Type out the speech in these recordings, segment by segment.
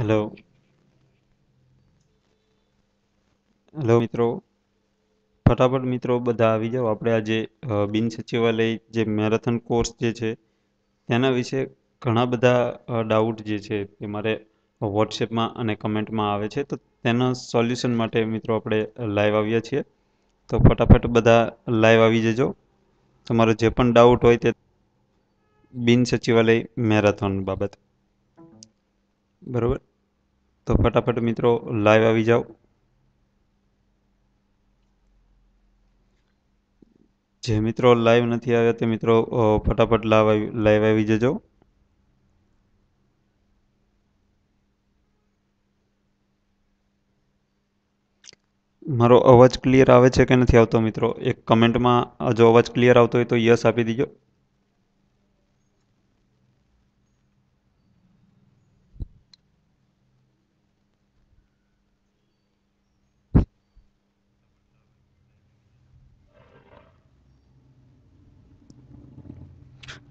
hello hello મિત્રો ફટાફટ મિત્રો બધા આવી જાઓ આપણે આજે બિન સચિવાલય જે મેરેથોન કોર્સ જે છે તેના વિશે ઘણા બધા ડાઉટ જે છે તે મારે વોટ્સએપમાં અને કમેન્ટમાં આવે છે તો તેના સોલ્યુશન માટે મિત્રો આપણે લાઈવ આવ્યા છીએ તો ફટાફટ બધા લાઈવ આવી જજો તમારો જે પણ ડાઉટ હોય તે બિન સચિવાલય મેરેથોન બાબત બરાબર તો ફટાફટ મિત્રો લાઈવ આવી જાઓ જે મિત્રો લાઈવ નથી આવ્યા તે મિત્રો ફટાફટ લાઈવ આવી જજો મારો અવાજ ક્લિયર આવે છે કે નથી આવતો મિત્રો એક કમેન્ટમાં જો અવાજ ક્લિયર આવતો હોય તો યસ આપી દીજો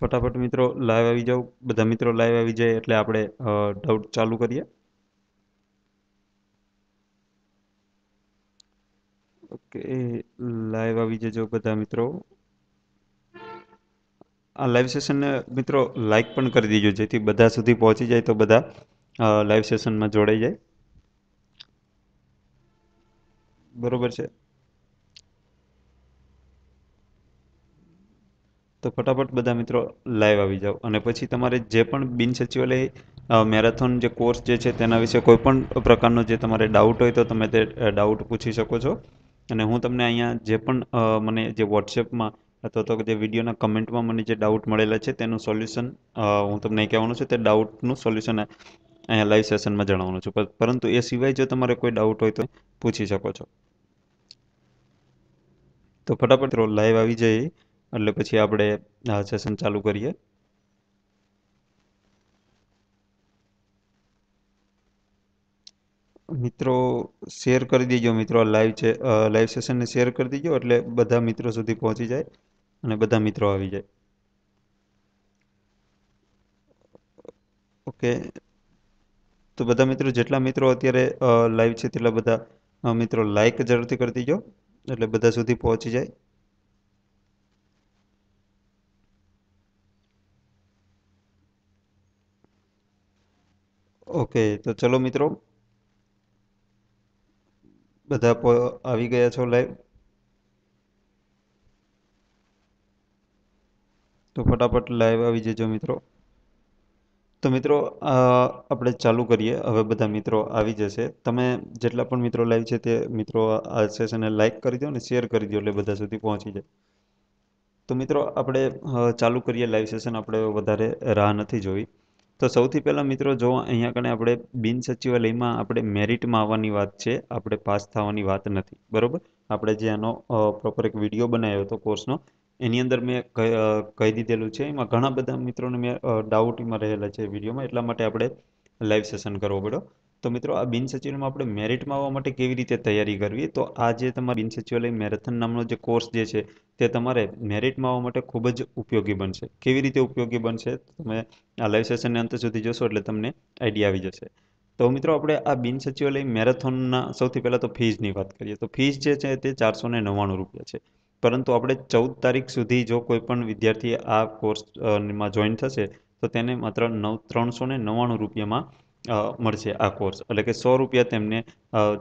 ફટાફટ મિત્રો લાઈવ આવી જાઓ બધા મિત્રો લાઈવ આવી જાય એટલે આપણે ડાઉટ ચાલુ કરીએ ઓકે લાઈવ આવી જજો બધા મિત્રો આ લાઈવ સેશનને મિત્રો લાઈક પણ કરી દેજો જેથી બધા સુધી પહોંચી જાય તો બધા લાઈવ સેશનમાં જોડાઈ જાય બરોબર છે તો ફટાફટ બધા મિત્રો લાઈવ આવી જાઓ અને પછી તમારે જે પણ બિન સચિવાલય મેરેથોન જે કોર્સ જે છે તેના વિશે કોઈ પણ પ્રકારનો જે તમારે ડાઉટ હોય તો તમે તે ડાઉટ પૂછી શકો છો અને હું તમને અહીંયા જે પણ મને જે વોટ્સએપમાં અથવા તો જે વિડીયોના કમેન્ટમાં મને જે ડાઉટ મળેલા છે તેનું સોલ્યુશન હું તમને કહેવાનું છે તે ડાઉટનું સોલ્યુશન અહીંયા લાઈવ સેશનમાં જણાવવાનું છું પરંતુ એ સિવાય જો તમારે કોઈ ડાઉટ હોય તો પૂછી શકો છો તો ફટાફટ લાઈવ આવી જઈએ એટલે પછી આપણે આ સેશન ચાલુ કરીએ મિત્રો શેર કરી દેજો મિત્રો લાઈવ છે લાઈવ સેશનને શેર કરી દેજો એટલે બધા મિત્રો સુધી પહોંચી જાય અને બધા મિત્રો આવી જાય ઓકે તો બધા મિત્રો જેટલા મિત્રો અત્યારે લાઈવ છે તેટલા બધા મિત્રો લાઈક જરૂરથી કરી દેજો એટલે બધા સુધી પહોંચી જાય ઓકે તો ચલો મિત્રો બધા આવી ગયા છો લાઈવ તો ફટાફટ લાઈવ આવી જજો મિત્રો તો મિત્રો આપણે ચાલુ કરીએ હવે બધા મિત્રો આવી જશે તમે જેટલા પણ મિત્રો લાઈવ છે તે મિત્રો આ સેશનને લાઈક કરી દો અને શેર કરી દો એટલે બધા સુધી પહોંચી જાય તો મિત્રો આપણે ચાલુ કરીએ લાઈવ સેશન આપણે વધારે રાહ નથી જોઈ તો સૌથી પહેલાં મિત્રો જો અહીંયા કણે આપણે બિન સચિવાલયમાં આપણે મેરિટમાં આવવાની વાત છે આપણે પાસ થવાની વાત નથી બરાબર આપણે જે આનો પ્રોપર એક વિડીયો બનાવ્યો હતો કોર્સનો એની અંદર મેં કહી દીધેલું છે એમાં ઘણા બધા મિત્રોને મેં ડાઉટ એમાં રહેલા છે વિડીયોમાં એટલા માટે આપણે લાઈવ સેશન કરવો પડ્યો તો મિત્રો આ બિન સચિવમાં આપણે મેરિટમાં આવવા માટે કેવી રીતે તૈયારી કરવી તો આ જે તમારે બિન સચિવાલય મેરેથોન નામનો જે કોર્સ જે છે તે તમારે મેરિટમાં આવવા માટે ખૂબ જ ઉપયોગી બનશે કેવી રીતે ઉપયોગી બનશે તમે આ લાઈવ સેશનને અંત સુધી જોશો એટલે તમને આઈડિયા આવી જશે તો મિત્રો આપણે આ બિન સચિવાલય મેરેથોનના સૌથી પહેલાં તો ફીઝની વાત કરીએ તો ફીઝ જે છે તે ચારસો ને નવ્વાણું રૂપિયા છે પરંતુ આપણે ચૌદ તારીખ સુધી જો કોઈપણ વિદ્યાર્થી આ કોર્સમાં જોઈન થશે તો તેને માત્ર નવ ત્રણસો ને નવ્વાણું રૂપિયામાં મળશે આ કોર્સ એટલે કે સો રૂપિયા તેમને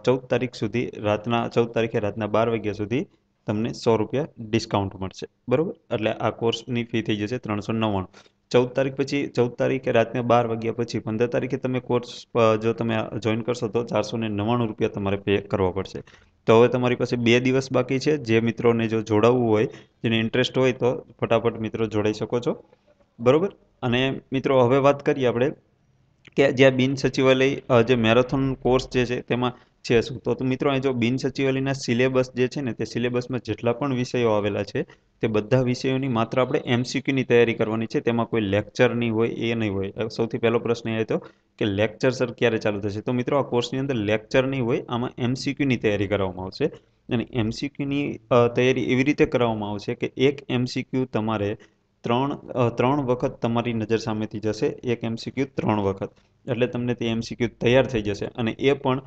ચૌદ તારીખ સુધી રાતના ચૌદ તારીખે રાતના બાર વાગ્યા સુધી તમને સો રૂપિયા ડિસ્કાઉન્ટ મળશે બરાબર એટલે આ કોર્સની ફી થઈ જશે ત્રણસો નવ્વાણું ચૌદ તારીખ પછી ચૌદ તારીખે રાતના બાર વાગ્યા પછી પંદર તારીખે તમે કોર્સ જો તમે જોઈન કરશો તો ચારસો ને નવ્વાણું રૂપિયા તમારે પે કરવા પડશે તો હવે તમારી પાસે બે દિવસ બાકી છે જે મિત્રોને જો જોડાવવું હોય જેને ઇન્ટરેસ્ટ હોય તો ફટાફટ મિત્રો જોડાઈ શકો છો બરાબર અને મિત્રો હવે વાત કરીએ આપણે કે જ્યાં બિન સચિવાલય જે મેરેથોન કોર્સ જે છે તેમાં છે શું તો મિત્રો અહીં જો બિન સચિવાલયના સિલેબસ જે છે ને તે સિલેબસમાં જેટલા પણ વિષયો આવેલા છે તે બધા વિષયોની માત્ર આપણે એમસીક્યુની તૈયારી કરવાની છે તેમાં કોઈ લેક્ચરની હોય એ નહીં હોય સૌથી પહેલો પ્રશ્ન એ હતો કે લેક્ચર સર ક્યારે ચાલુ થશે તો મિત્રો આ કોર્સની અંદર લેક્ચર નહીં હોય આમાં એમસીક્યુની તૈયારી કરવામાં આવશે અને એમસીક્યુની તૈયારી એવી રીતે કરવામાં આવશે કે એક એમસીક્યુ તમારે ત્રણ ત્રણ વખત તમારી નજર સામેથી જશે એક એમસીક્યુ ત્રણ વખત એટલે તમને તે એમસીક્યુ તૈયાર થઈ જશે અને એ પણ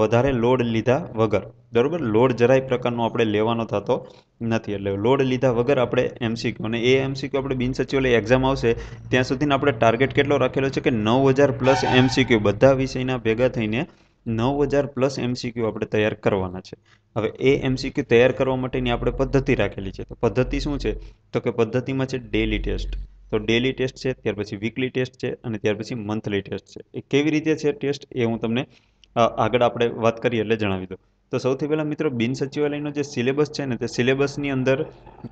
વધારે લોડ લીધા વગર બરાબર લોડ જરાય પ્રકારનો આપણે લેવાનો થતો નથી એટલે લોડ લીધા વગર આપણે એમસીક્યુ અને એ એમસીક્યુ આપણે બિન સચિવાલય એક્ઝામ આવશે ત્યાં સુધીને આપણે ટાર્ગેટ કેટલો રાખેલો છે કે નવ હજાર પ્લસ એમસીક્યુ બધા વિષયના ભેગા થઈને નવ હજાર પ્લસ એમસીક્યુ આપણે તૈયાર કરવાના છે હવે એ એમસીક્યુ તૈયાર કરવા માટેની આપણે પદ્ધતિ રાખેલી છે તો પદ્ધતિ શું છે તો કે પદ્ધતિમાં છે ડેલી ટેસ્ટ તો ડેલી ટેસ્ટ છે ત્યાર પછી વીકલી ટેસ્ટ છે અને ત્યાર પછી મંથલી ટેસ્ટ છે એ કેવી રીતે છે ટેસ્ટ એ હું તમને આગળ આપણે વાત કરીએ એટલે જણાવી દઉં તો સૌથી પહેલાં મિત્રો બિન સચિવાલયનો જે સિલેબસ છે ને તે સિલેબસની અંદર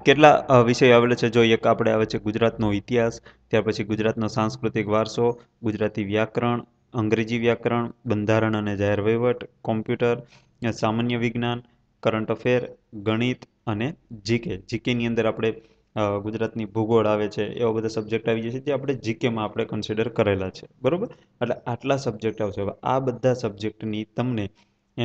કેટલા વિષય આવેલા છે જો એક આપણે આવે છે ગુજરાતનો ઇતિહાસ ત્યાર પછી ગુજરાતનો સાંસ્કૃતિક વારસો ગુજરાતી વ્યાકરણ અંગ્રેજી વ્યાકરણ બંધારણ અને જાહેર વહીવટ કોમ્પ્યુટર સામાન્ય વિજ્ઞાન કરંટ અફેર ગણિત અને જીકે જીકેની અંદર આપણે ગુજરાતની ભૂગોળ આવે છે એવા બધા સબ્જેક્ટ આવી જશે જે આપણે જીકેમાં આપણે કન્સિડર કરેલા છે બરાબર એટલે આટલા સબ્જેક્ટ આવશે હવે આ બધા સબ્જેક્ટની તમને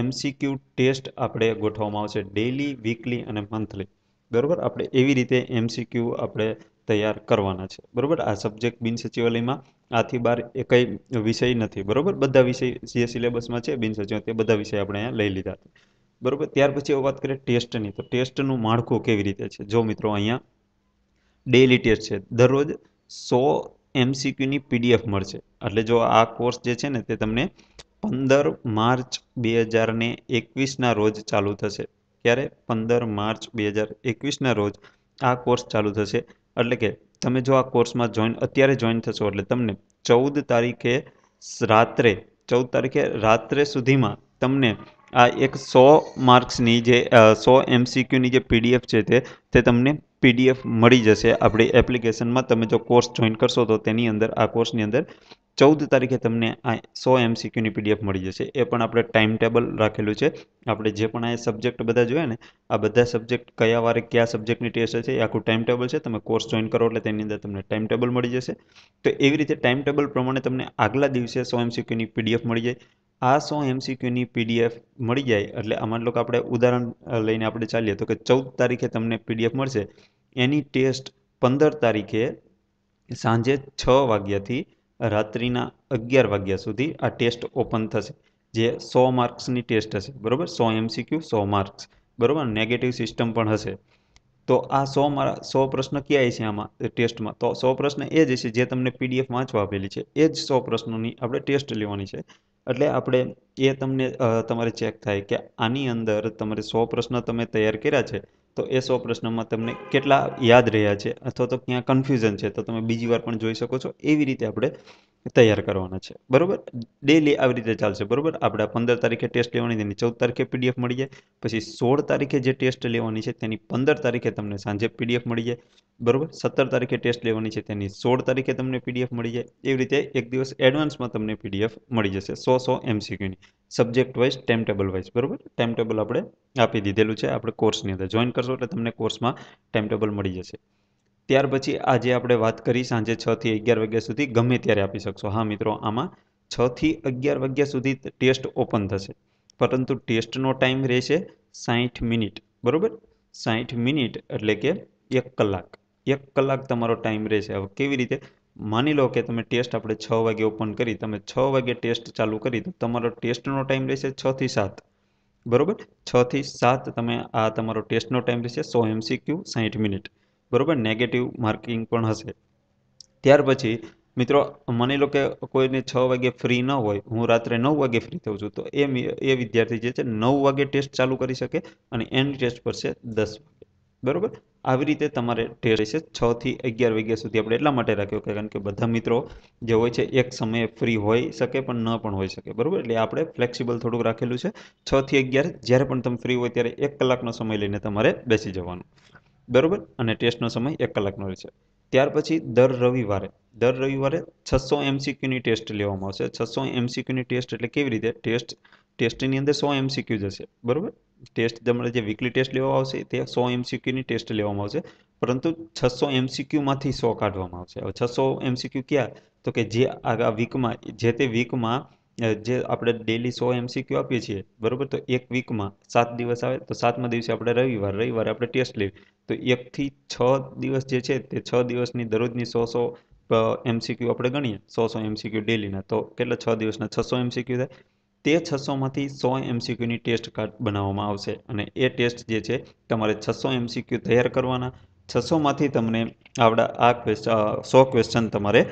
એમસીક્યુ ટેસ્ટ આપણે ગોઠવવામાં આવશે ડેલી વીકલી અને મંથલી બરાબર આપણે એવી રીતે એમસીક્યુ આપણે તૈયાર કરવાના છે બરાબર આ સબ્જેક્ટ બિનસચિવાલયમાં આથી બહાર એ કંઈ વિષય નથી બરાબર બધા વિષય જે સિલેબસમાં છે બિનસજીવ તે બધા વિષય આપણે અહીંયા લઈ લીધા હતા બરાબર ત્યાર પછી વાત કરીએ ટેસ્ટની તો ટેસ્ટનું માળખું કેવી રીતે છે જો મિત્રો અહીંયા ડેલી ટેસ્ટ છે દરરોજ સો એમસીક્યુની પીડીએફ મળશે એટલે જો આ કોર્સ જે છે ને તે તમને પંદર માર્ચ બે હજાર ને એકવીસના રોજ ચાલુ થશે ક્યારે પંદર માર્ચ બે હજાર એકવીસના રોજ આ કોર્સ ચાલુ થશે એટલે કે તમે જો આ કોર્સમાં જોઈન અત્યારે જોઈન થશો એટલે તમને ચૌદ તારીખે રાત્રે ચૌદ તારીખે રાત્રે સુધીમાં તમને આ એક સો માર્ક્સની જે સો એમસીક્યુની જે પીડીએફ છે તે તે તમને પીડીએફ મળી જશે આપણી એપ્લિકેશનમાં તમે જો કોર્સ જોઈન કરશો તો તેની અંદર આ કોર્સની અંદર ચૌદ તારીખે તમને આ સો એમસીક્યુની પીડીએફ મળી જશે એ પણ આપણે ટાઈમ ટેબલ રાખેલું છે આપણે જે પણ આ સબ્જેક્ટ બધા જોઈએ ને આ બધા સબ્જેક્ટ કયા વારે કયા સબ્જેક્ટની ટેસ્ટ છે એ આખું ટાઈમ ટેબલ છે તમે કોર્સ જોઈન કરો એટલે તેની અંદર તમને ટાઈમ ટેબલ મળી જશે તો એવી રીતે ટાઈમ ટેબલ પ્રમાણે તમને આગલા દિવસે સો એમસીક્યુની પીડીએફ મળી જાય આ સો એમસીક્યુની પીડીએફ મળી જાય એટલે અમારે લોકો આપણે ઉદાહરણ લઈને આપણે ચાલીએ તો કે ચૌદ તારીખે તમને પીડીએફ મળશે એની ટેસ્ટ પંદર તારીખે સાંજે છ વાગ્યાથી રાત્રિના અગિયાર વાગ્યા સુધી આ ટેસ્ટ ઓપન થશે જે સો માર્ક્સની ટેસ્ટ હશે બરાબર સો એમસીક્યુ સો માર્ક્સ બરાબર નેગેટિવ સિસ્ટમ પણ હશે તો આ સો મારા સો પ્રશ્ન ક્યાં છે આમાં ટેસ્ટમાં તો સો પ્રશ્ન એ જ હશે જે તમને પીડીએફ વાંચવા આપેલી છે એ જ સો પ્રશ્નોની આપણે ટેસ્ટ લેવાની છે એટલે આપણે એ તમને તમારે ચેક થાય કે આની અંદર તમારે સો પ્રશ્ન તમે તૈયાર કર્યા છે તો એ સો પ્રશ્નમાં તમને કેટલા યાદ રહ્યા છે અથવા તો ક્યાં કન્ફ્યુઝન છે તો તમે બીજી વાર પણ જોઈ શકો છો એવી રીતે આપણે તૈયાર કરવાના છે બરાબર ડેલી આવી રીતે ચાલશે બરાબર આપણે પંદર તારીખે ટેસ્ટ લેવાની તેની ચૌદ તારીખે પીડીએફ મળી જાય પછી સોળ તારીખે જે ટેસ્ટ લેવાની છે તેની પંદર તારીખે તમને સાંજે પીડીએફ મળી જાય બરાબર સત્તર તારીખે ટેસ્ટ લેવાની છે તેની સોળ તારીખે તમને પીડીએફ મળી જાય એવી રીતે એક દિવસ એડવાન્સમાં તમને પીડીએફ મળી જશે સો સો એમસીક્યુની subject wise time table wise બરાબર ટાઈમ ટેબલ આપણે આપી દીધેલું છે આપણે કોર્સની અંદર જોઈન કરશો એટલે તમને કોર્સમાં ટાઈમ ટેબલ મળી જશે ત્યાર પછી આજે આપણે વાત કરી સાંજે છ થી અગિયાર વાગ્યા સુધી ગમે ત્યારે આપી શકશો હા મિત્રો આમાં છથી અગિયાર વાગ્યા સુધી ટેસ્ટ ઓપન થશે પરંતુ ટેસ્ટનો ટાઈમ રહેશે સાઠ મિનિટ બરાબર સાઠ મિનિટ એટલે કે એક કલાક એક કલાક તમારો ટાઈમ રહેશે હવે કેવી રીતે માની લો કે તમે ટેસ્ટ આપણે છ વાગે ઓપન કરી તમે છ વાગે ટેસ્ટ ચાલુ કરી તો તમારો ટેસ્ટનો ટાઈમ રહેશે છથી સાત બરાબર છથી સાત તમે આ તમારો ટેસ્ટનો ટાઈમ રહેશે સો એમસીક્યુ સાઠ મિનિટ બરાબર નેગેટિવ માર્કિંગ પણ હશે ત્યાર પછી મિત્રો માની લો કે કોઈને છ વાગે ફ્રી ન હોય હું રાત્રે નવ વાગે ફ્રી થઉં છું તો એ એ વિદ્યાર્થી જે છે નવ વાગે ટેસ્ટ ચાલુ કરી શકે અને એન્ડ ટેસ્ટ પર છે દસ વાગે બરાબર આવી રીતે તમારે ટેસ્ટ રહેશે છથી અગિયાર વાગ્યા સુધી આપણે એટલા માટે રાખ્યો કે કારણ કે બધા મિત્રો જે હોય છે એક સમયે ફ્રી હોઈ શકે પણ ન પણ હોઈ શકે બરાબર એટલે આપણે ફ્લેક્સિબલ થોડુંક રાખેલું છે છથી અગિયાર જ્યારે પણ તમે ફ્રી હોય ત્યારે એક કલાકનો સમય લઈને તમારે બેસી જવાનું બરાબર અને ટેસ્ટનો સમય એક કલાકનો રહેશે ત્યાર પછી દર રવિવારે દર રવિવારે છસો એમસીક્યુની ટેસ્ટ લેવામાં આવશે છસો એમસીક્યુની ટેસ્ટ એટલે કેવી રીતે ટેસ્ટ ટેસ્ટની અંદર સો એમસીક્યુ જશે બરાબર ટેસ્ટ તમારે જે વીકલી ટેસ્ટ લેવા આવશે તે સો એમસીક્યુની ટેસ્ટ લેવામાં આવશે પરંતુ છસો એમસીક્યુમાંથી સો કાઢવામાં આવશે હવે છસો એમસીક્યુ ક્યાં તો કે જે આ વીકમાં જે તે વીકમાં જે આપણે ડેલી સો એમસીક્યુ આપીએ છીએ બરાબર તો એક વીકમાં સાત દિવસ આવે તો સાતમા દિવસે આપણે રવિવાર રવિવારે આપણે ટેસ્ટ લેવી તો એકથી છ દિવસ જે છે તે છ દિવસની દરરોજની સો સો એમસીક્યુ આપણે ગણીએ સો સો એમસીક્યુ ડેલીના તો કેટલા છ દિવસના છસો એમસીક્યુ થાય તે છસોમાંથી સો એમસીક્યુની ટેસ્ટ કાર્ડ બનાવવામાં આવશે અને એ ટેસ્ટ જે છે તમારે છસો એમસીક્યુ તૈયાર કરવાના છસોમાંથી તમને આવડા આ ક્વેશ્ચન સો ક્વેશ્ચન તમારે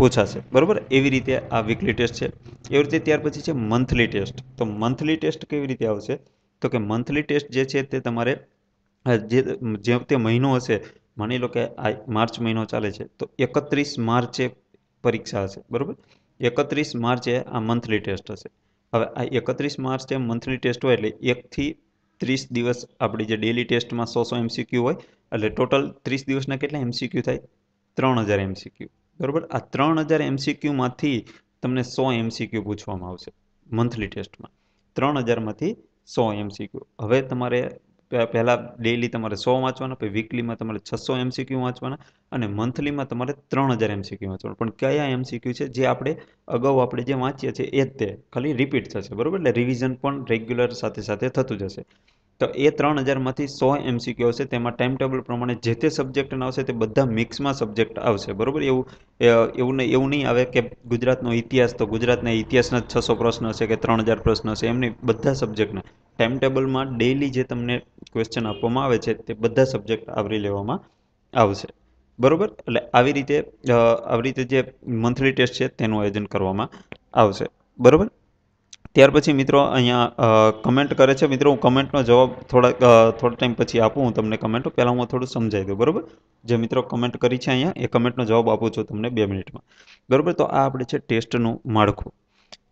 પૂછાશે બરાબર એવી રીતે આ વીકલી ટેસ્ટ છે એવી રીતે ત્યાર પછી છે મંથલી ટેસ્ટ તો મંથલી ટેસ્ટ કેવી રીતે આવશે તો કે મંથલી ટેસ્ટ જે છે તે તમારે જે જે તે મહિનો હશે માની લો કે આ માર્ચ મહિનો ચાલે છે તો એકત્રીસ માર્ચે પરીક્ષા હશે બરાબર એકત્રીસ માર્ચે આ મંથલી ટેસ્ટ હશે હવે આ એકત્રીસ માર્ચે મંથલી ટેસ્ટ હોય એટલે એકથી ત્રીસ દિવસ આપણી જે ડેલી ટેસ્ટમાં સો સો એમસીક્યુ હોય એટલે ટોટલ ત્રીસ દિવસના કેટલા એમસીક્યુ થાય ત્રણ હજાર એમસીક્યુ બરાબર આ ત્રણ હજાર એમસીક્યુમાંથી તમને સો એમસીક્યુ પૂછવામાં આવશે મંથલી ટેસ્ટમાં ત્રણ હજારમાંથી સો એમસીક્યુ હવે તમારે પહેલાં ડેઈલી તમારે સો વાંચવાના પછી વીકલીમાં તમારે છસો એમસીક્યુ વાંચવાના અને મંથલીમાં તમારે ત્રણ હજાર એમસીક્યુ વાંચવાનું પણ કયા એમસીક્યુ છે જે આપણે અગાઉ આપણે જે વાંચીએ છીએ એ જ તે ખાલી રિપીટ થશે બરાબર એટલે રિવિઝન પણ રેગ્યુલર સાથે સાથે થતું જશે તો એ ત્રણ હજારમાંથી સો એમસીક્યુ આવશે તેમાં ટાઈમ ટેબલ પ્રમાણે જે તે સબ્જેક્ટના આવશે તે બધા મિક્સમાં સબ્જેક્ટ આવશે બરાબર એવું એવું નહીં એવું નહીં આવે કે ગુજરાતનો ઇતિહાસ તો ગુજરાતના ઇતિહાસના છસો પ્રશ્ન હશે કે ત્રણ હજાર પ્રશ્ન હશે એમની બધા સબ્જેક્ટના ટાઈમ ટેબલમાં ડેઈલી જે તમને ક્વેશ્ચન આપવામાં આવે છે તે બધા સબ્જેક્ટ આવરી લેવામાં આવશે બરાબર એટલે આવી રીતે આવી રીતે જે મંથલી ટેસ્ટ છે તેનું આયોજન કરવામાં આવશે બરાબર ત્યાર પછી મિત્રો અહીંયા કમેન્ટ કરે છે મિત્રો હું કમેન્ટનો જવાબ થોડાક થોડા ટાઈમ પછી આપું હું તમને કમેન્ટો પહેલાં હું થોડું સમજાવી દઉં બરાબર જે મિત્રો કમેન્ટ કરી છે અહીંયા એ કમેન્ટનો જવાબ આપું છું તમને બે મિનિટમાં બરાબર તો આ આપણે છે ટેસ્ટનું માળખું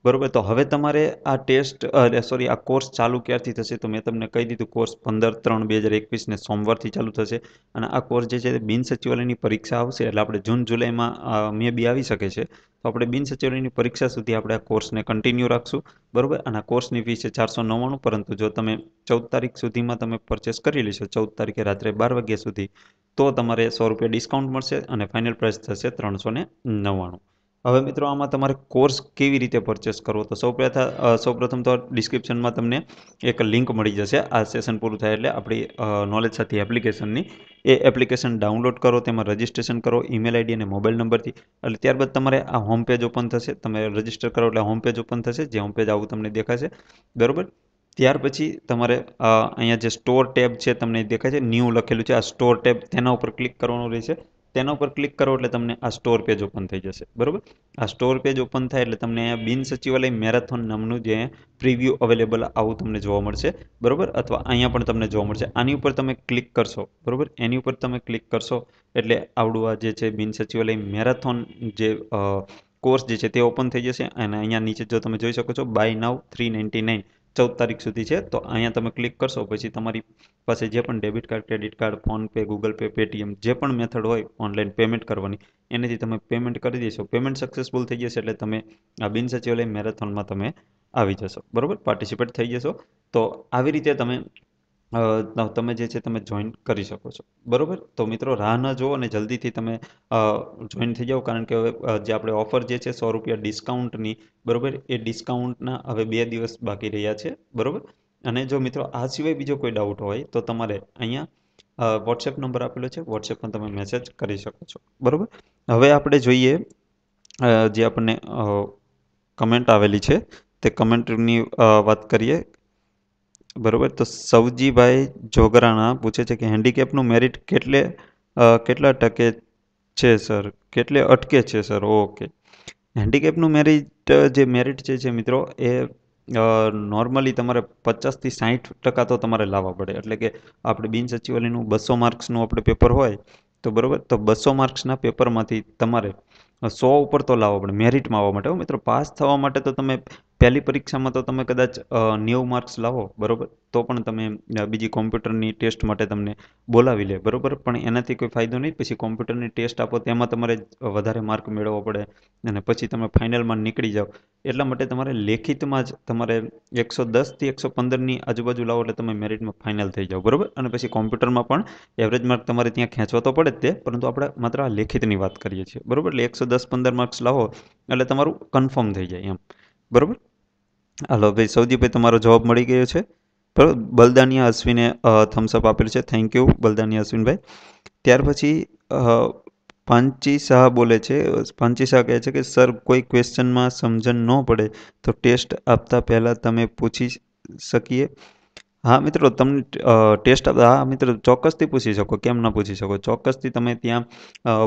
બરાબર તો હવે તમારે આ ટેસ્ટ સોરી આ કોર્સ ચાલુ ક્યારથી થશે તો મેં તમને કહી દીધું કોર્સ પંદર ત્રણ બે હજાર એકવીસને સોમવારથી ચાલુ થશે અને આ કોર્સ જે છે તે બિન સચિવાલયની પરીક્ષા આવશે એટલે આપણે જૂન જુલાઈમાં મે બી આવી શકે છે તો આપણે બિન સચિવાલયની પરીક્ષા સુધી આપણે આ કોર્સને કન્ટિન્યુ રાખશું બરાબર અને આ કોર્સની ફી છે ચારસો નવ્વાણું પરંતુ જો તમે ચૌદ તારીખ સુધીમાં તમે પરચેસ કરી લેશો ચૌદ તારીખે રાત્રે બાર વાગ્યા સુધી તો તમારે સો રૂપિયા ડિસ્કાઉન્ટ મળશે અને ફાઇનલ પ્રાઇસ થશે ત્રણસો ને નવ્વાણું હવે મિત્રો આમાં તમારે કોર્સ કેવી રીતે પરચેસ કરવો તો સૌ સૌપ્રથમ તો ડિસ્ક્રિપ્શનમાં તમને એક લિંક મળી જશે આ સેશન પૂરું થાય એટલે આપણી નોલેજ સાથે એપ્લિકેશનની એ એપ્લિકેશન ડાઉનલોડ કરો તેમાં રજિસ્ટ્રેશન કરો ઈમેલ આઈડી અને મોબાઈલ નંબરથી એટલે ત્યારબાદ તમારે આ હોમ પેજ ઓપન થશે તમે રજિસ્ટર કરો એટલે હોમ પેજ ઓપન થશે જે હોમ પેજ આવું તમને દેખાશે બરાબર ત્યાર પછી તમારે અહીંયા જે સ્ટોર ટેબ છે તમને દેખાય છે ન્યૂ લખેલું છે આ સ્ટોર ટેબ તેના ઉપર ક્લિક કરવાનું રહેશે તેના ઉપર ક્લિક કરો એટલે તમને આ સ્ટોર પેજ ઓપન થઈ જશે બરાબર આ સ્ટોર પેજ ઓપન થાય એટલે તમને અહીંયા બિન સચિવાલય મેરેથોન નામનું જે પ્રિવ્યૂ અવેલેબલ આવું તમને જોવા મળશે બરાબર અથવા અહીંયા પણ તમને જોવા મળશે આની ઉપર તમે ક્લિક કરશો બરાબર એની ઉપર તમે ક્લિક કરશો એટલે આવડું આ જે છે બિન સચિવાલય મેરેથોન જે કોર્સ જે છે તે ઓપન થઈ જશે અને અહીંયા નીચે જો તમે જોઈ શકો છો buy now three ninety nine ચૌદ તારીખ સુધી છે તો અહીંયા તમે ક્લિક કરશો પછી તમારી પાસે જે પણ debit card credit card PhonePe Google Pay Paytm જે પણ મેથડ હોય ઓનલાઈન પેમેન્ટ કરવાની એનાથી તમે પેમેન્ટ કરી દેશો પેમેન્ટ સક્સેસફુલ થઈ જશે એટલે તમે આ બિન સચિવાલય મેરેથોનમાં તમે આવી જશો બરાબર પાર્ટિસિપેટ થઈ જશો તો આવી રીતે તમે તમે જે છે તમે જોઈન કરી શકો છો બરાબર તો મિત્રો રાહ ન જુઓ અને જલ્દીથી તમે જોઈન થઈ જાઓ કારણ કે હવે જે આપણે ઓફર જે છે સો રૂપિયા ડિસ્કાઉન્ટની બરાબર એ ડિસ્કાઉન્ટના હવે બે દિવસ બાકી રહ્યા છે બરાબર અને જો મિત્રો આ સિવાય બીજો કોઈ ડાઉટ હોય તો તમારે અહીંયા વોટ્સએપ નંબર આપેલો છે વોટ્સએપમાં તમે મેસેજ કરી શકો છો બરાબર હવે આપણે જોઈએ જે આપણને કમેન્ટ આવેલી છે તે કમેન્ટની વાત કરીએ બરાબર તો સવજીભાઈ જોગરાણા પૂછે છે કે હેન્ડીકેપનું મેરિટ કેટલે કેટલા ટકે છે સર કેટલે અટકે છે સર ઓકે હેન્ડીકેપનું મેરિટ જે મેરિટ છે જે મિત્રો એ નોર્મલી તમારે પચાસથી સાહીઠ ટકા તો તમારે લાવવા પડે એટલે કે આપણે બિન સચિવાલયનું બસો માર્ક્સનું આપણે પેપર હોય તો બરાબર તો બસો માર્ક્સના પેપરમાંથી તમારે સો ઉપર તો લાવવા પડે મેરિટમાં આવવા માટે મિત્રો પાસ થવા માટે તો તમે પહેલી પરીક્ષામાં તો તમે કદાચ નેવું માર્ક્સ લાવો બરાબર તો પણ તમે બીજી કોમ્પ્યુટરની ટેસ્ટ માટે તમને બોલાવી લે બરાબર પણ એનાથી કોઈ ફાયદો નહીં પછી કોમ્પ્યુટરની ટેસ્ટ આપો તેમાં તમારે વધારે માર્ક મેળવવો પડે અને પછી તમે ફાઇનલમાં નીકળી જાઓ એટલા માટે તમારે લેખિતમાં જ તમારે એકસો દસથી એકસો પંદરની આજુબાજુ લાવો એટલે તમે મેરિટમાં ફાઇનલ થઈ જાઓ બરાબર અને પછી કોમ્પ્યુટરમાં પણ એવરેજ માર્ક તમારે ત્યાં ખેંચવા તો પડે જ તે પરંતુ આપણે માત્ર આ લેખિતની વાત કરીએ છીએ બરાબર એટલે એકસો દસ પંદર માર્ક્સ લાવો એટલે તમારું કન્ફર્મ થઈ જાય એમ બરાબર હાલો ભાઈ સૌદીભાઈ તમારો જવાબ મળી ગયો છે બરાબર બલદાનિયા અશ્વિને થમ્સઅપ આપેલું છે થેન્ક યુ બલદાનિયા અશ્વિનભાઈ ત્યાર પછી પાંચી શાહ બોલે છે પાંચી શાહ કહે છે કે સર કોઈ ક્વેશ્ચનમાં સમજણ ન પડે તો ટેસ્ટ આપતા પહેલાં તમે પૂછી શકીએ હા મિત્રો તમને ટેસ્ટ હા મિત્રો ચોક્કસથી પૂછી શકો કેમ ન પૂછી શકો ચોક્કસથી તમે ત્યાં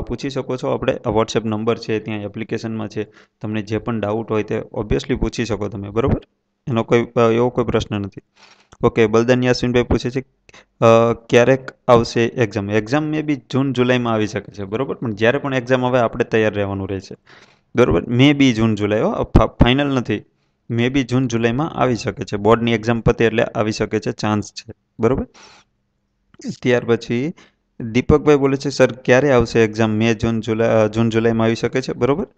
પૂછી શકો છો આપણે વોટ્સએપ નંબર છે ત્યાં એપ્લિકેશનમાં છે તમને જે પણ ડાઉટ હોય તે ઓબ્વિયસલી પૂછી શકો તમે બરાબર એનો કોઈ એવો કોઈ પ્રશ્ન નથી ઓકે બલદાન યાસમીનભાઈ પૂછે છે ક્યારેક આવશે એક્ઝામ એક્ઝામ મે બી જૂન જુલાઈમાં આવી શકે છે બરાબર પણ જ્યારે પણ એક્ઝામ આવે આપણે તૈયાર રહેવાનું રહેશે બરાબર મે બી જૂન જુલાઈ હો ફાઇનલ નથી મે બી જૂન જુલાઈમાં આવી શકે છે બોર્ડની એક્ઝામ પતે એટલે આવી શકે છે ચાન્સ છે બરાબર ત્યાર પછી દીપકભાઈ બોલે છે સર ક્યારે આવશે એક્ઝામ મે જૂન જુલાઈ જૂન જુલાઈમાં આવી શકે છે બરાબર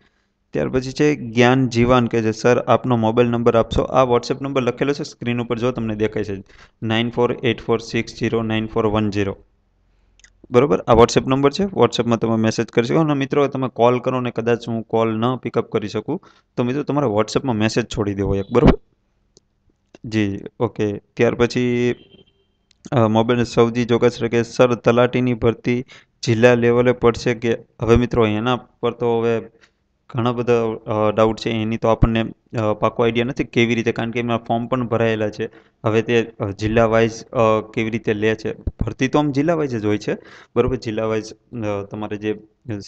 ત્યાર પછી છે જ્ઞાન જીવાન કે છે સર આપનો મોબાઈલ નંબર આપશો આ વોટ્સએપ નંબર લખેલો છે સ્ક્રીન ઉપર જો તમને દેખાય છે nine four eight four six zero nine four one zero બરાબર આ વોટ્સએપ નંબર છે વોટ્સએપમાં તમે મેસેજ કરી શકો અને મિત્રો તમે કોલ કરો ને કદાચ હું કોલ ન પિકઅપ કરી શકું તો મિત્રો તમારે વોટ્સએપમાં મેસેજ છોડી દેવો એક બરાબર જી ઓકે ત્યાર પછી મોબાઈલ સૌજી ચોક્કસ કે સર તલાટીની ભરતી જિલ્લા લેવલે પડશે કે હવે મિત્રો એના પર તો હવે ઘણા બધા ડાઉટ છે એની તો આપણને પાકો આઈડિયા નથી કેવી રીતે કારણ કે એમાં ફોર્મ પણ ભરાયેલા છે હવે તે જિલ્લા વાઇઝ કેવી રીતે લે છે ભરતી તો આમ જિલ્લા વાઇઝ જ હોય છે બરાબર જિલ્લા વાઇઝ તમારે જે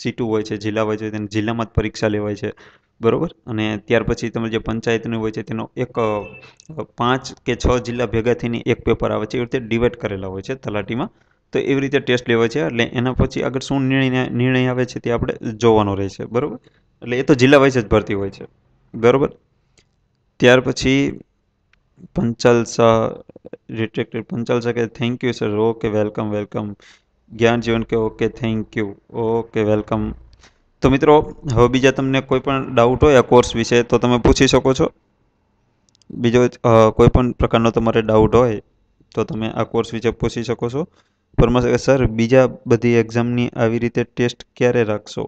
સીટુ હોય છે જિલ્લા વાઇઝ હોય તેને જિલ્લામાં જ પરીક્ષા લેવાય છે બરાબર અને ત્યાર પછી તમે જે પંચાયતની હોય છે તેનો એક પાંચ કે છ જિલ્લા ભેગા થઈને એક પેપર આવે છે એ રીતે ડિવાઈડ કરેલા હોય છે તલાટીમાં તો એવી રીતે ટેસ્ટ લેવાય છે એટલે એના પછી આગળ શું નિર્ણય નિર્ણય આવે છે તે આપણે જોવાનો રહેશે બરાબર એટલે એ તો જિલ્લા વાઇઝ જ ભરતી હોય છે બરાબર ત્યાર પછી પંચાલ સા રિટ્રેક્ટેડ પંચાલ સા કે thank you sir okay welcome welcome જ્ઞાન જીવન કે okay thank you okay welcome તો મિત્રો હવે બીજા તમને કોઈ પણ ડાઉટ હોય આ કોર્સ વિશે તો તમે પૂછી શકો છો બીજો કોઈ પણ પ્રકારનો તમારે ડાઉટ હોય તો તમે આ કોર્સ વિશે પૂછી શકો છો ફરમાશે કે સર બીજા બધી એક્ઝામની આવી રીતે ટેસ્ટ ક્યારે રાખશો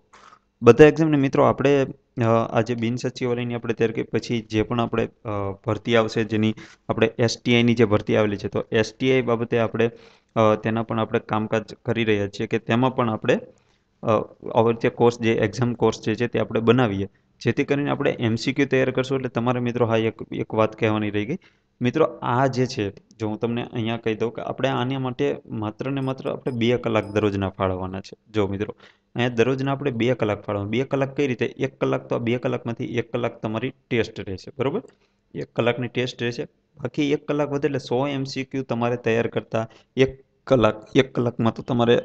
બધા એક્ઝામને મિત્રો આપણે આજે બિનસચિવાલયની આપણે ત્યાર કે પછી જે પણ આપણે ભરતી આવશે જેની આપણે એસટીઆઈની જે ભરતી આવેલી છે તો એસટીઆઈ બાબતે આપણે તેના પણ આપણે કામકાજ કરી રહ્યા છીએ કે તેમાં પણ આપણે આવી રીતે કોર્સ જે એક્ઝામ કોર્સ જે છે તે આપણે બનાવીએ જેથી કરીને આપણે એમસીક્યુ તૈયાર કરશું એટલે તમારે મિત્રો હા એક એક વાત કહેવાની રહી ગઈ મિત્રો આ જે છે જો હું તમને અહીંયા કહી દઉં કે આપણે આને માટે માત્ર ને માત્ર આપણે બે કલાક દરરોજના ફાળવવાના છે જો મિત્રો અહીંયા દરરોજના આપણે બે કલાક ફાળવવા બે કલાક કઈ રીતે એક કલાક તો બે કલાકમાંથી એક કલાક તમારી ટેસ્ટ રહેશે બરાબર એક કલાકની ટેસ્ટ રહેશે બાકી એક કલાક વધે એટલે સો એમસીક્યુ તમારે તૈયાર કરતા એક કલાક એક કલાકમાં તો તમારે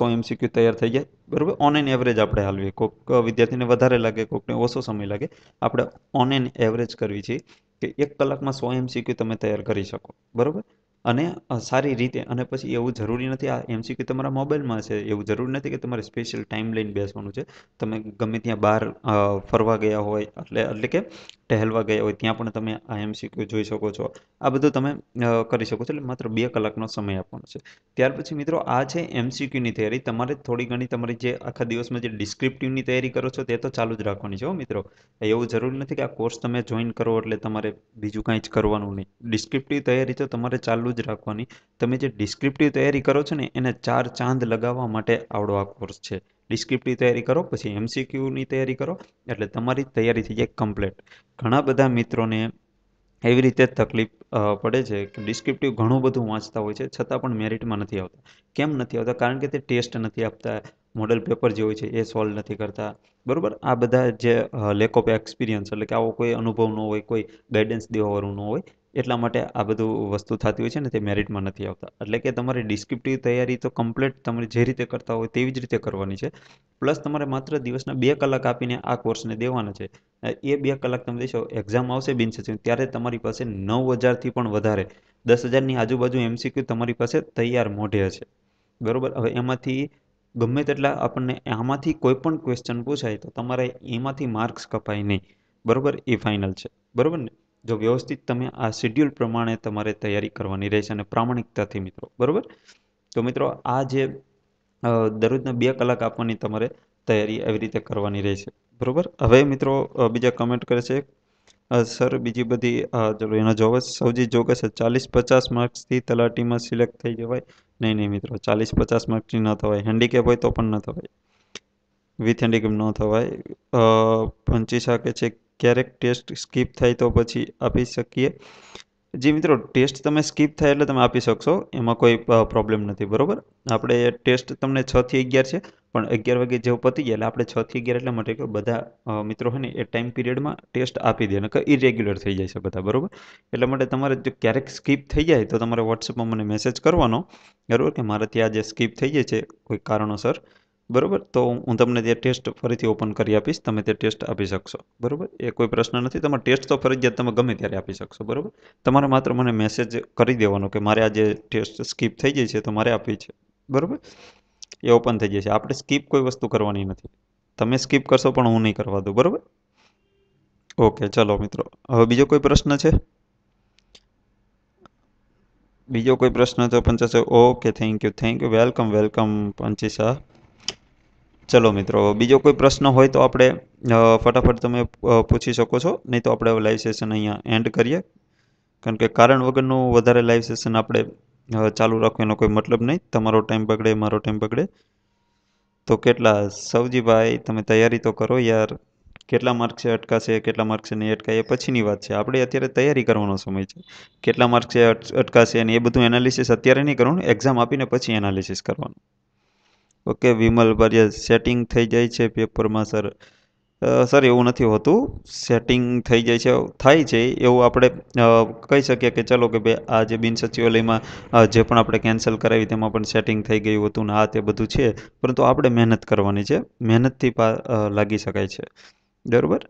સો એમસીક્યુ તૈયાર થઈ જાય બરાબર ઓન એવરેજ આપણે હાલવી કોઈક વિદ્યાર્થીને વધારે લાગે કોઈકને ઓછો સમય લાગે આપણે ઓન એવરેજ કરવી છીએ કે એક કલાકમાં સો એમસીક્યુ તમે તૈયાર કરી શકો બરાબર અને સારી રીતે અને પછી એવું જરૂરી નથી આ એમસીક્યુ તમારા મોબાઈલમાં છે એવું જરૂરી નથી કે તમારે સ્પેશિયલ ટાઈમ લઈને બેસવાનું છે તમે ગમે ત્યાં બહાર ફરવા ગયા હોય એટલે એટલે કે ટહેલવા ગયા હોય ત્યાં પણ તમે આ એમસીક્યુ જોઈ શકો છો આ બધું તમે કરી શકો છો એટલે માત્ર બે કલાકનો સમય આપવાનો છે ત્યાર પછી મિત્રો આ છે એમસીક્યુની તૈયારી તમારે થોડી ઘણી તમારી જે આખા દિવસમાં જે ડિસ્ક્રિપ્ટિવની તૈયારી કરો છો તે તો ચાલુ જ રાખવાની છે હો મિત્રો એવું જરૂરી નથી કે આ કોર્સ તમે જોઈન કરો એટલે તમારે બીજું કાંઈ જ કરવાનું નહીં ડિસ્ક્રિપ્ટિવ તૈયારી તો તમારે ચાલુ જ રાખવાની તમે જે ડિસ્ક્રિપ્ટિવ તૈયારી કરો છો ને એને ચાર ચાંદ લગાવવા માટે આવડો આ કોર્સ છે ડિસ્ક્રિપ્ટિવ તૈયારી કરો પછી એમસીક્યુની તૈયારી કરો એટલે તમારી તૈયારી થઈ જાય કમ્પ્લીટ ઘણા બધા મિત્રોને એવી રીતે તકલીફ પડે છે કે ડિસ્ક્રિપ્ટિવ ઘણું બધું વાંચતા હોય છે છતાં પણ મેરિટમાં નથી આવતા કેમ નથી આવતા કારણ કે તે ટેસ્ટ નથી આપતા મોડલ પેપર જે હોય છે એ સોલ્વ નથી કરતા બરાબર આ બધા જે લેક ઓફ એક્સપિરિયન્સ એટલે કે આવો કોઈ અનુભવ ન હોય કોઈ ગાઈડન્સ દેવાવાળું ન હોય એટલા માટે આ બધું વસ્તુ થતી હોય છે ને તે મેરિટમાં નથી આવતા એટલે કે તમારે ડિસ્ક્રિપ્ટિવ તૈયારી તો કમ્પ્લીટ તમારે જે રીતે કરતા હોય તેવી જ રીતે કરવાની છે પ્લસ તમારે માત્ર દિવસના બે કલાક આપીને આ કોર્સને દેવાના છે એ બે કલાક તમે દેશો એક્ઝામ આવશે બિન સચિવ ત્યારે તમારી પાસે નવ હજારથી પણ વધારે દસ હજારની આજુબાજુ એમસીક્યુ તમારી પાસે તૈયાર મોઢે હશે બરાબર હવે એમાંથી ગમે તેટલા આપણને આમાંથી કોઈ પણ ક્વેશ્ચન પૂછાય તો તમારે એમાંથી માર્ક્સ કપાય નહીં બરાબર એ ફાઇનલ છે બરાબર ને જો વ્યવસ્થિત તમે આ શેડ્યુલ પ્રમાણે તમારે તૈયારી કરવાની રહેશે અને પ્રામાણિકતાથી મિત્રો બરાબર તો મિત્રો આ જે દરરોજના બે કલાક આપવાની તમારે તૈયારી એવી રીતે કરવાની રહેશે બરાબર હવે મિત્રો બીજા કમેન્ટ કરે છે સર બીજી બધી ચલો એનો જોવે સૌથી જોગે છે ચાલીસ પચાસ માર્ક્સથી તલાટીમાં સિલેક્ટ થઈ જવાય નહીં નહીં મિત્રો ચાલીસ પચાસ માર્ક્સની ન થવાય હેન્ડીકેપ હોય તો પણ ન થવાય વિથ હેન્ડીકેપ ન થવાય પંચીસા કે છે ક્યારેક ટેસ્ટ સ્કીપ થાય તો પછી આપી શકીએ જે મિત્રો ટેસ્ટ તમે સ્કીપ થાય એટલે તમે આપી શકશો એમાં કોઈ પ્રોબ્લેમ નથી બરાબર આપણે ટેસ્ટ તમને છથી અગિયાર છે પણ અગિયાર વાગે જેવું પતી ગયા એટલે આપણે છથી અગિયાર એટલા માટે કે બધા મિત્રો હોય ને એ ટાઈમ પિરિયડમાં ટેસ્ટ આપી દે કે ઇરેગ્યુલર થઈ જાય છે બધા બરાબર એટલા માટે તમારે જો ક્યારેક સ્કીપ થઈ જાય તો તમારે વોટ્સઅપમાં મને મેસેજ કરવાનો બરાબર કે મારાથી આજે સ્કીપ થઈ જાય છે કોઈ કારણોસર બરાબર તો હું તમને તે ટેસ્ટ ફરીથી ઓપન કરી આપીશ તમે તે ટેસ્ટ આપી શકશો બરાબર એ કોઈ પ્રશ્ન નથી તમારે ટેસ્ટ તો ફરજિયાત તમે ગમે ત્યારે આપી શકશો બરાબર તમારે માત્ર મને મેસેજ કરી દેવાનો કે મારે આ જે ટેસ્ટ સ્કીપ થઈ ગઈ છે તો મારે આપવી છે બરાબર એ ઓપન થઈ જશે આપણે સ્કીપ કોઈ વસ્તુ કરવાની નથી તમે સ્કીપ કરશો પણ હું નહીં કરવા દઉં બરાબર ઓકે ચલો મિત્રો હવે બીજો કોઈ પ્રશ્ન છે બીજો કોઈ પ્રશ્ન તો પંચાસ okay thank you thank you welcome welcome પંચી શાહ ચલો મિત્રો બીજો કોઈ પ્રશ્ન હોય તો આપણે ફટાફટ તમે પૂછી શકો છો નહીં તો આપણે લાઈવ સેશન અહીંયા એન્ડ કરીએ કારણ કે કારણ વગરનું વધારે લાઈવ સેશન આપણે ચાલુ રાખવાનો કોઈ મતલબ નહીં તમારો ટાઈમ બગડે મારો ટાઈમ બગડે તો કેટલા સવજીભાઈ તમે તૈયારી તો કરો યાર કેટલા માર્ક્સે અટકાશે કેટલા માર્ક્સે નહીં અટકાય એ પછીની વાત છે આપણે અત્યારે તૈયારી કરવાનો સમય છે કેટલા માર્ક્સે અટકાશે અને એ બધું એનાલિસિસ અત્યારે નહીં કરવાનું એક્ઝામ આપીને પછી એનાલિસિસ કરવાનું ઓકે વિમલ બારિયા સેટિંગ થઈ જાય છે પેપરમાં સર સર એવું નથી હોતું સેટિંગ થઈ જાય છે થાય છે એવું આપણે કહી શકીએ કે ચલો કે ભાઈ આ જે બિન સચિવાલયમાં જે પણ આપણે કેન્સલ કરાવી તેમાં પણ સેટિંગ થઈ ગયું હતું ને આ તે બધું છે પરંતુ આપણે મહેનત કરવાની છે મહેનતથી લાગી શકાય છે બરાબર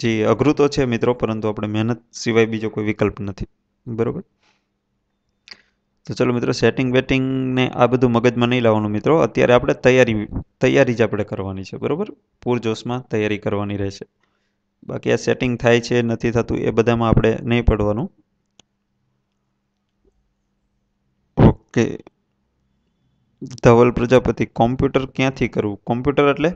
જે અઘરું તો છે મિત્રો પરંતુ આપણે મહેનત સિવાય બીજો કોઈ વિકલ્પ નથી બરાબર તો ચલો મિત્રો સેટિંગ બેટિંગને આ બધું મગજમાં નહીં લાવવાનું મિત્રો અત્યારે આપણે તૈયારી તૈયારી જ આપણે કરવાની છે બરાબર પૂરજોશમાં તૈયારી કરવાની રહેશે બાકી આ સેટિંગ થાય છે નથી થતું એ બધામાં આપણે નહીં પડવાનું ઓકે ધવલ પ્રજાપતિ કોમ્પ્યુટર ક્યાંથી કરવું કોમ્પ્યુટર એટલે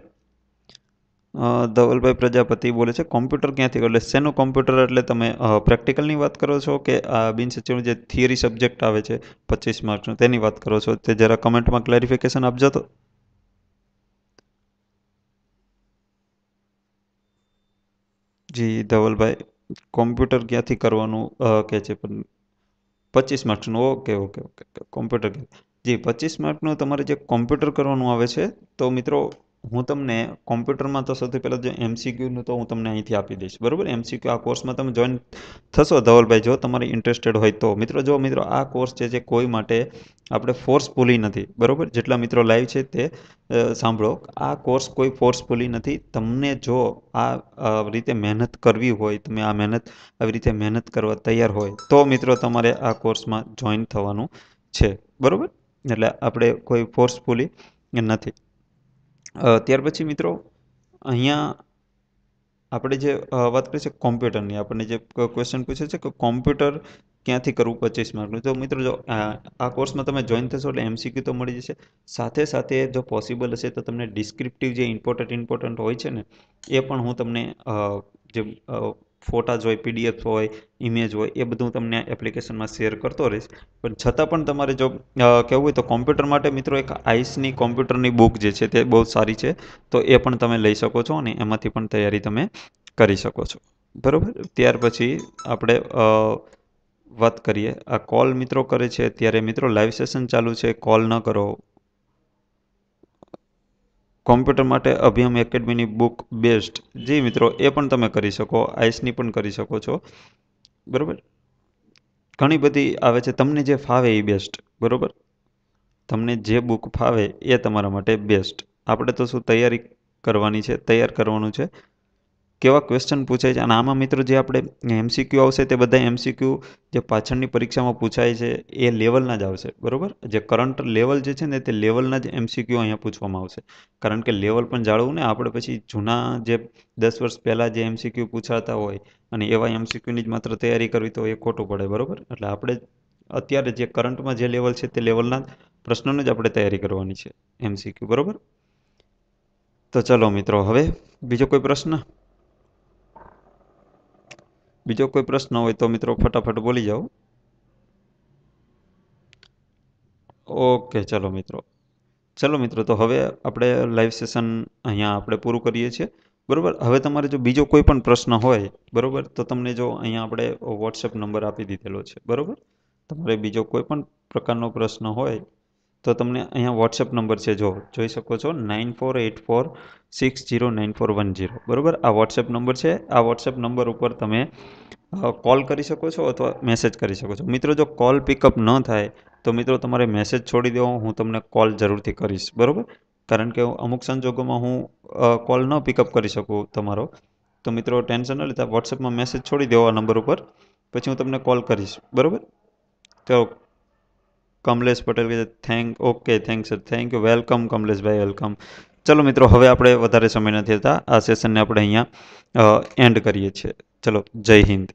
ધવલભાઈ પ્રજાપતિ બોલે છે કોમ્પ્યુટર ક્યાંથી એટલે શેનું કોમ્પ્યુટર એટલે તમે પ્રેક્ટિકલની વાત કરો છો કે આ બિન બિનસચિવનું જે થિયરી સબ્જેક્ટ આવે છે પચીસ માર્ક્સનું તેની વાત કરો છો તે જરા કમેન્ટમાં ક્લેરિફિકેશન આપજો તો જી ધવલભાઈ કોમ્પ્યુટર ક્યાંથી કરવાનું કહે છે પણ પચીસ માર્ક્સનું ઓકે ઓકે ઓકે કોમ્પ્યુટર જી પચીસ માર્કનું તમારે જે કોમ્પ્યુટર કરવાનું આવે છે તો મિત્રો હું તમને કોમ્પ્યુટરમાં તો સૌથી પહેલાં જે એમસીક્યુનું તો હું તમને અહીંથી આપી દઈશ બરાબર એમસીક્યુ આ કોર્સમાં તમે જોઈન થશો ધવલભાઈ જો તમારે ઇન્ટરેસ્ટેડ હોય તો મિત્રો જો મિત્રો આ કોર્સ છે જે કોઈ માટે આપણે ફોર્સફુલી નથી બરાબર જેટલા મિત્રો લાઈવ છે તે સાંભળો આ કોર્સ કોઈ ફોર્સફુલી નથી તમને જો આ રીતે મહેનત કરવી હોય તમે આ મહેનત આવી રીતે મહેનત કરવા તૈયાર હોય તો મિત્રો તમારે આ કોર્સમાં જોઈન થવાનું છે બરાબર એટલે આપણે કોઈ ફોર્સફુલી નથી ત્યાર પછી મિત્રો અહીંયા આપણે જે વાત કરીએ છીએ કોમ્પ્યુટરની આપણને જે ક્વેશ્ચન પૂછે છે કે કોમ્પ્યુટર ક્યાંથી કરવું પચીસ માર્કનું તો મિત્રો જો આ કોર્સમાં તમે જોઈન થશો એટલે એમસીક્યુ તો મળી જશે સાથે સાથે જો પોસિબલ હશે તો તમને ડિસ્ક્રિપ્ટિવ જે ઇમ્પોર્ટન્ટ ઇમ્પોર્ટન્ટ હોય છે ને એ પણ હું તમને જે ફોટા જ હોય પીડીએફ હોય ઇમેજ હોય એ બધું તમને એપ્લિકેશનમાં શેર કરતો રહીશ પણ છતાં પણ તમારે જો કહેવું હોય તો કોમ્પ્યુટર માટે મિત્રો એક આઈસની કોમ્પ્યુટરની બુક જે છે તે બહુ સારી છે તો એ પણ તમે લઈ શકો છો અને એમાંથી પણ તૈયારી તમે કરી શકો છો બરાબર ત્યાર પછી આપણે વાત કરીએ આ કોલ મિત્રો કરે છે ત્યારે મિત્રો લાઈવ સેશન ચાલુ છે કોલ ન કરો કોમ્પ્યુટર માટે અભિયમ એકેડમીની બુક બેસ્ટ જે મિત્રો એ પણ તમે કરી શકો આઈસની પણ કરી શકો છો બરાબર ઘણી બધી આવે છે તમને જે ફાવે એ બેસ્ટ બરાબર તમને જે બુક ફાવે એ તમારા માટે બેસ્ટ આપણે તો શું તૈયારી કરવાની છે તૈયાર કરવાનું છે કેવા ક્વેશ્ચન પૂછાય છે અને આમાં મિત્રો જે આપણે એમસીક્યુ આવશે તે બધા એમસીક્યુ જે પાછળની પરીક્ષામાં પૂછાય છે એ લેવલના જ આવશે બરાબર જે કરંટ લેવલ જે છે ને તે લેવલના જ એમસીક્યુ અહીંયા પૂછવામાં આવશે કારણ કે લેવલ પણ જાળવું ને આપણે પછી જૂના જે દસ વર્ષ પહેલાં જે એમસીક્યુ પૂછાતા હોય અને એવા એમસીક્યુની જ માત્ર તૈયારી કરવી તો એ ખોટું પડે બરાબર એટલે આપણે અત્યારે જે કરંટમાં જે લેવલ છે તે લેવલના પ્રશ્નોને જ આપણે તૈયારી કરવાની છે એમસીક્યુ બરાબર તો ચલો મિત્રો હવે બીજો કોઈ પ્રશ્ન બીજો કોઈ પ્રશ્ન હોય તો મિત્રો ફટાફટ બોલી જાઓ ઓકે ચલો મિત્રો ચલો મિત્રો તો હવે આપણે લાઈવ સેશન અહીંયા આપણે પૂરું કરીએ છીએ બરાબર હવે તમારે જો બીજો કોઈ પણ પ્રશ્ન હોય બરાબર તો તમને જો અહીંયા આપણે વોટ્સએપ નંબર આપી દીધેલો છે બરાબર તમારે બીજો કોઈ પણ પ્રકારનો પ્રશ્ન હોય તો તમને અહીંયા વોટ્સએપ નંબર છે જો જોઈ શકો છો nine four eight four six zero nine four one zero બરાબર આ વોટ્સએપ નંબર છે આ વોટ્સએપ નંબર ઉપર તમે કોલ કરી શકો છો અથવા મેસેજ કરી શકો છો મિત્રો જો કોલ પિકઅપ ન થાય તો મિત્રો તમારે મેસેજ છોડી દેવો હું તમને કોલ જરૂરથી કરીશ બરાબર કારણ કે અમુક સંજોગોમાં હું કોલ ન પિકઅપ કરી શકું તમારો તો મિત્રો ટેન્શન ન લેતા વોટ્સએપમાં મેસેજ છોડી દેવો આ નંબર ઉપર પછી હું તમને કોલ કરીશ બરાબર તો કમલેશ પટેલ કે thank okay thank sir thank you welcome કમલેશભાઈ વેલકમ ચલો મિત્રો હવે આપણે વધારે સમય નથી હતા આ સેશનને આપણે અહીંયા એન્ડ કરીએ છીએ ચલો જય હિન્દ